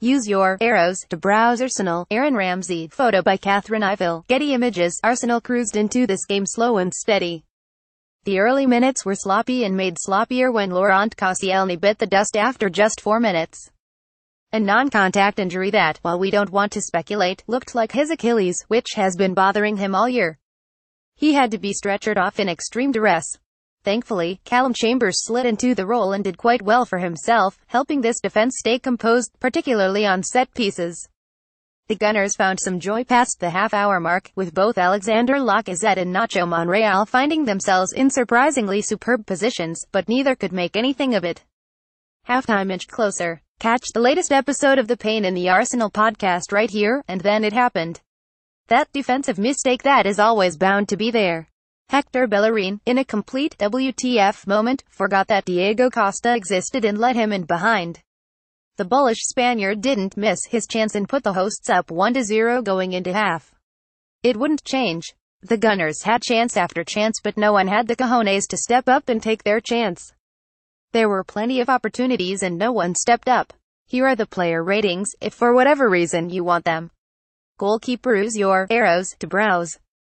Use your arrows to browse Arsenal. Aaron Ramsey, photo by Catherine Iville. Getty Images. Arsenal cruised into this game slow and steady. The early minutes were sloppy and made sloppier when Laurent Koscielny bit the dust after just four minutes. A non-contact injury that, while we don't want to speculate, looked like his Achilles, which has been bothering him all year. He had to be stretchered off in extreme duress. Thankfully, Callum Chambers slid into the role and did quite well for himself, helping this defense stay composed, particularly on set pieces. The Gunners found some joy past the half-hour mark, with both Alexander Lacazette and Nacho Monreal finding themselves in surprisingly superb positions, but neither could make anything of it. Halftime inch closer. Catch the latest episode of the Pain in the Arsenal podcast right here, and then it happened. That defensive mistake that is always bound to be there. Hector Bellerin, in a complete WTF moment, forgot that Diego Costa existed and let him in behind. The bullish Spaniard didn't miss his chance and put the hosts up 1-0 going into half. It wouldn't change. The Gunners had chance after chance but no one had the cojones to step up and take their chance. There were plenty of opportunities and no one stepped up. Here are the player ratings, if for whatever reason you want them. Goalkeeper use your arrows to browse.